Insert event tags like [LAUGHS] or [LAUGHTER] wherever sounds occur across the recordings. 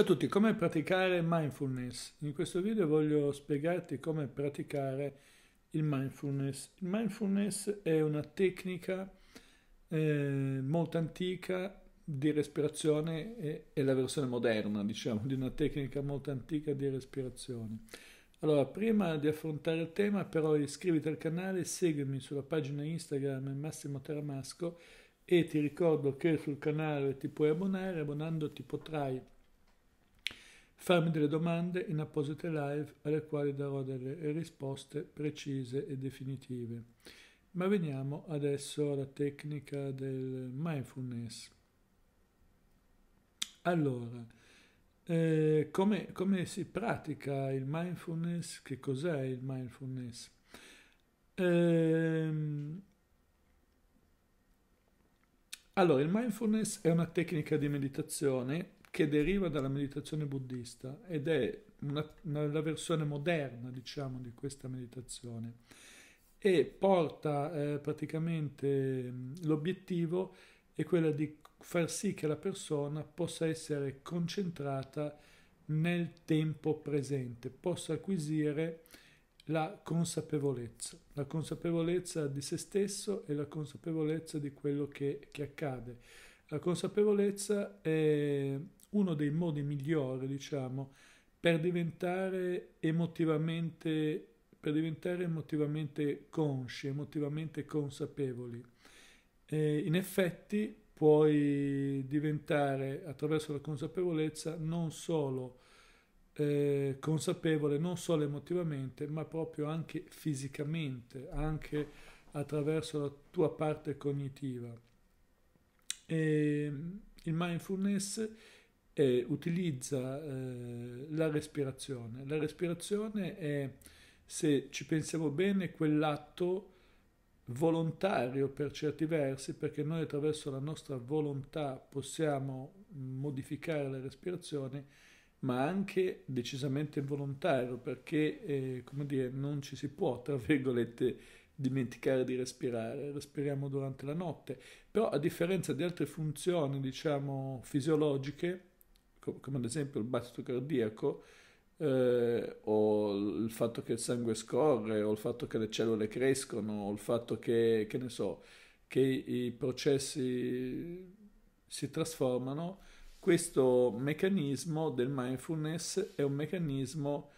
Ciao a tutti, come praticare mindfulness? In questo video voglio spiegarti come praticare il mindfulness. Il mindfulness è una tecnica eh, molto antica di respirazione, è, è la versione moderna, diciamo, di una tecnica molto antica di respirazione. Allora, prima di affrontare il tema, però iscriviti al canale, seguimi sulla pagina Instagram Massimo Teramasco e ti ricordo che sul canale ti puoi abbonare, abbonandoti potrai farmi delle domande in apposite live alle quali darò delle risposte precise e definitive. Ma veniamo adesso alla tecnica del mindfulness. Allora, eh, come, come, si pratica il mindfulness? Che cos'è il mindfulness? Eh, allora, il mindfulness è una tecnica di meditazione che deriva dalla meditazione buddista ed è una, una, la versione moderna, diciamo, di questa meditazione e porta eh, praticamente l'obiettivo è quello di far sì che la persona possa essere concentrata nel tempo presente, possa acquisire la consapevolezza, la consapevolezza di se stesso e la consapevolezza di quello che, che accade. La consapevolezza è uno dei modi migliori, diciamo, per diventare emotivamente, per diventare emotivamente consci, emotivamente consapevoli. E in effetti puoi diventare attraverso la consapevolezza non solo eh, consapevole, non solo emotivamente, ma proprio anche fisicamente, anche attraverso la tua parte cognitiva. E il mindfulness eh, utilizza eh, la respirazione. La respirazione è, se ci pensiamo bene, quell'atto volontario per certi versi, perché noi attraverso la nostra volontà possiamo modificare la respirazione, ma anche decisamente volontario, perché, eh, come dire, non ci si può, tra virgolette, dimenticare di respirare, respiriamo durante la notte, però a differenza di altre funzioni, diciamo, fisiologiche, come ad esempio il battito cardiaco eh, o il fatto che il sangue scorre o il fatto che le cellule crescono o il fatto che, che ne so, che i processi si trasformano, questo meccanismo del mindfulness è un meccanismo,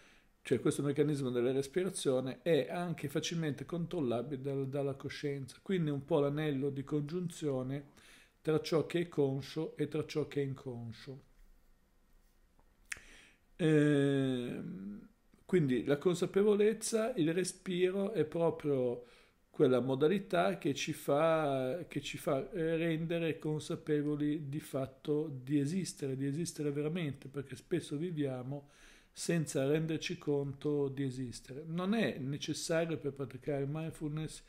cioè questo meccanismo della respirazione è anche facilmente controllabile dal, dalla coscienza, quindi un po' l'anello di congiunzione tra ciò che è conscio e tra ciò che è inconscio. Ehm, quindi la consapevolezza, il respiro è proprio quella modalità che ci fa, che ci fa eh, rendere consapevoli di fatto di esistere, di esistere veramente, perché spesso viviamo senza renderci conto di esistere. Non è necessario per praticare mindfulness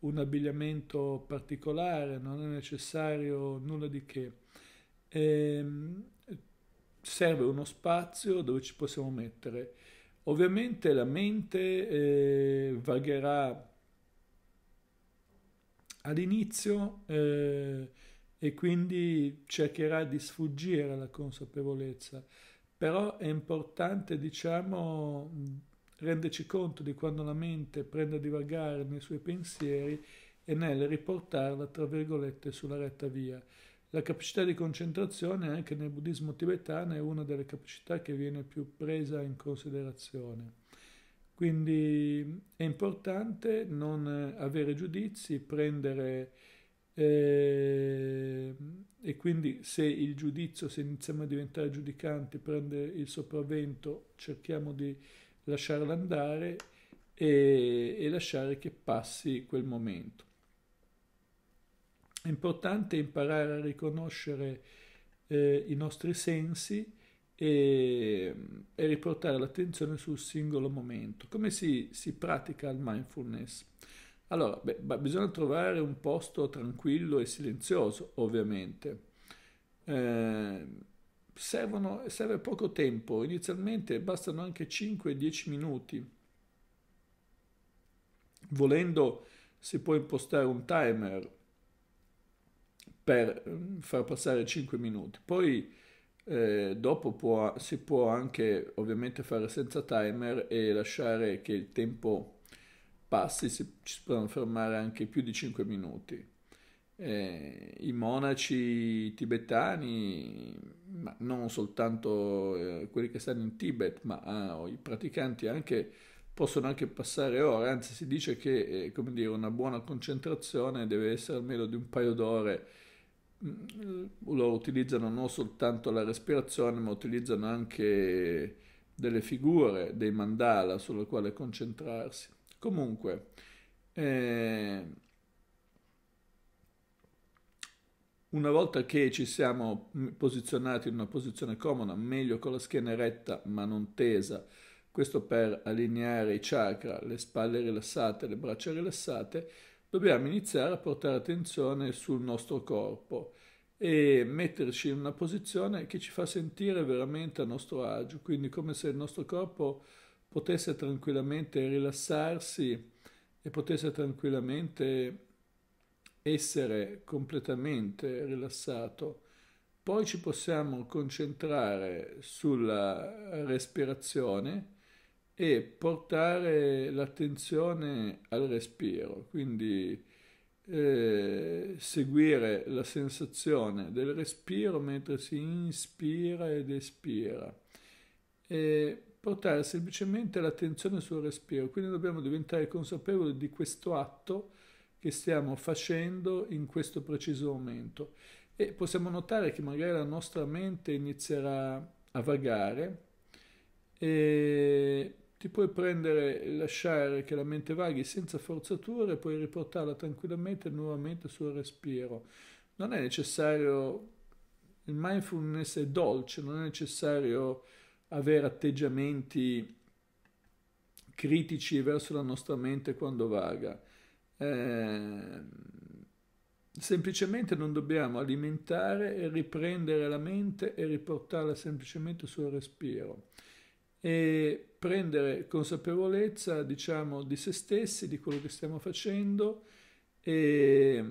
un abbigliamento particolare, non è necessario nulla di che. Ehm, serve uno spazio dove ci possiamo mettere. Ovviamente la mente eh, vagherà all'inizio eh, e quindi cercherà di sfuggire alla consapevolezza, però è importante, diciamo, renderci conto di quando la mente prende a divagare nei suoi pensieri e nel riportarla, tra virgolette, sulla retta via. La capacità di concentrazione anche nel buddismo tibetano è una delle capacità che viene più presa in considerazione. Quindi è importante non avere giudizi, prendere eh, e quindi se il giudizio, se iniziamo a diventare giudicanti, prende il sopravvento, cerchiamo di lasciarlo andare e, e lasciare che passi quel momento. È importante imparare a riconoscere eh, i nostri sensi e, e riportare l'attenzione sul singolo momento. Come si, si pratica il mindfulness? Allora, beh, bisogna trovare un posto tranquillo e silenzioso, ovviamente. Eh, servono, serve poco tempo, inizialmente bastano anche 5-10 minuti. Volendo si può impostare un timer per mm, far passare 5 minuti. Poi eh, dopo può, si può anche ovviamente fare senza timer e lasciare che il tempo passi, si, ci si possono fermare anche più di 5 minuti. Eh, I monaci tibetani, ma non soltanto eh, quelli che stanno in Tibet, ma ah, i praticanti anche, possono anche passare ore, anzi si dice che eh, dire, una buona concentrazione deve essere almeno di un paio d'ore Mm, loro utilizzano non soltanto la respirazione, ma utilizzano anche delle figure, dei mandala sulle quali concentrarsi. Comunque, eh, una volta che ci siamo posizionati in una posizione comoda, meglio con la schiena eretta ma non tesa, questo per allineare i chakra, le spalle rilassate, le braccia rilassate, dobbiamo iniziare a portare attenzione sul nostro corpo e metterci in una posizione che ci fa sentire veramente a nostro agio, quindi come se il nostro corpo potesse tranquillamente rilassarsi e potesse tranquillamente essere completamente rilassato. Poi ci possiamo concentrare sulla respirazione e portare l'attenzione al respiro, quindi eh, seguire la sensazione del respiro mentre si inspira ed espira e portare semplicemente l'attenzione sul respiro. Quindi dobbiamo diventare consapevoli di questo atto che stiamo facendo in questo preciso momento e possiamo notare che magari la nostra mente inizierà a vagare e ti puoi prendere e lasciare che la mente vaghi senza forzature, e puoi riportarla tranquillamente nuovamente sul respiro. Non è necessario, il mindfulness è dolce, non è necessario avere atteggiamenti critici verso la nostra mente quando vaga. Eh, semplicemente non dobbiamo alimentare e riprendere la mente e riportarla semplicemente sul respiro e prendere consapevolezza, diciamo, di se stessi, di quello che stiamo facendo e,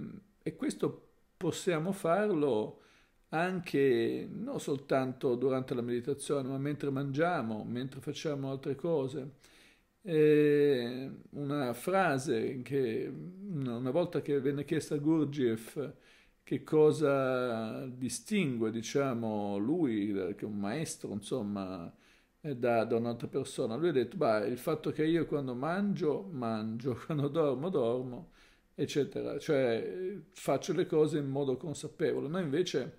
e questo possiamo farlo anche non soltanto durante la meditazione, ma mentre mangiamo, mentre facciamo altre cose. E una frase che una volta che venne chiesta a Gurdjieff che cosa distingue, diciamo, lui, che è un maestro, insomma, da, da un'altra persona. Lui ha detto, beh, il fatto che io quando mangio, mangio, [LAUGHS] quando dormo, dormo, eccetera. Cioè faccio le cose in modo consapevole. Noi invece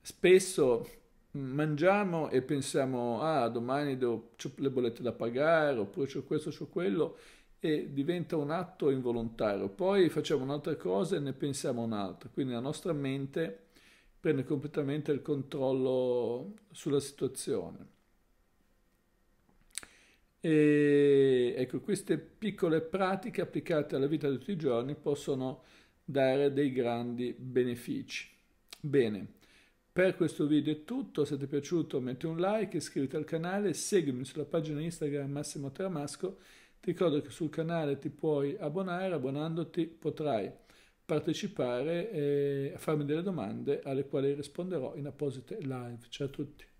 spesso mangiamo e pensiamo, ah, domani devo, ho le bollette da pagare, oppure ho questo, ho quello, e diventa un atto involontario. Poi facciamo un'altra cosa e ne pensiamo un'altra. Quindi la nostra mente prende completamente il controllo sulla situazione. E ecco, queste piccole pratiche applicate alla vita di tutti i giorni possono dare dei grandi benefici. Bene, per questo video è tutto, se ti è piaciuto metti un like, iscriviti al canale, seguimi sulla pagina Instagram Massimo Tramasco, ti ricordo che sul canale ti puoi abbonare, abbonandoti potrai partecipare e farmi delle domande alle quali risponderò in apposite live. Ciao a tutti!